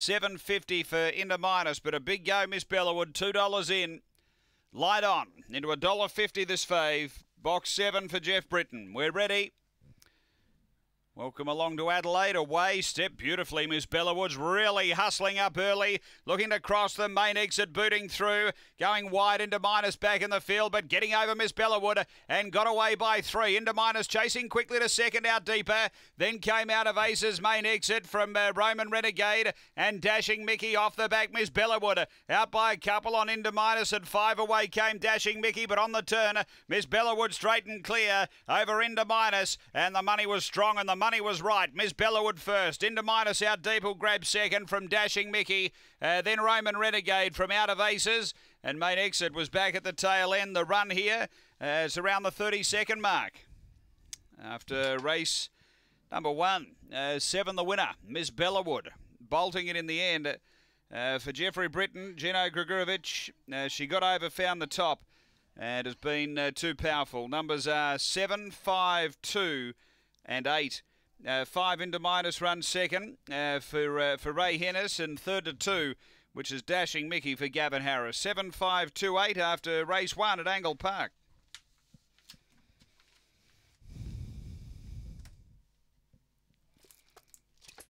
750 for into minus, but a big go, Miss Bellawood. $2 in. Light on. Into $1.50 this fave. Box 7 for Jeff Britton. We're ready. Welcome along to Adelaide. Away step beautifully. Miss Bella Woods. really hustling up early. Looking to cross the main exit, booting through. Going wide into minus back in the field, but getting over Miss Bella Wood and got away by three. Into minus chasing quickly to second out deeper. Then came out of Ace's main exit from uh, Roman Renegade and dashing Mickey off the back. Miss Bella Wood out by a couple on into minus and five away came dashing Mickey, but on the turn, Miss Bella Wood straight and clear over into minus and the money was strong and the money Money was right. Miss Bellawood first. Into Minus Out Deep will grab second from Dashing Mickey. Uh, then Roman Renegade from Out of Aces. And Main Exit was back at the tail end. The run here uh, is around the 30-second mark. After race number one, uh, seven the winner, Miss Bellawood. Bolting it in the end uh, for Jeffrey Britton, Gino Grigorovich. Uh, she got over, found the top. And has been uh, too powerful. Numbers are seven, five, two, and 8 uh, five into minus runs second uh, for uh, for Ray Hennis and third to two, which is dashing Mickey for Gavin Harris. Seven five two eight after race one at Angle Park.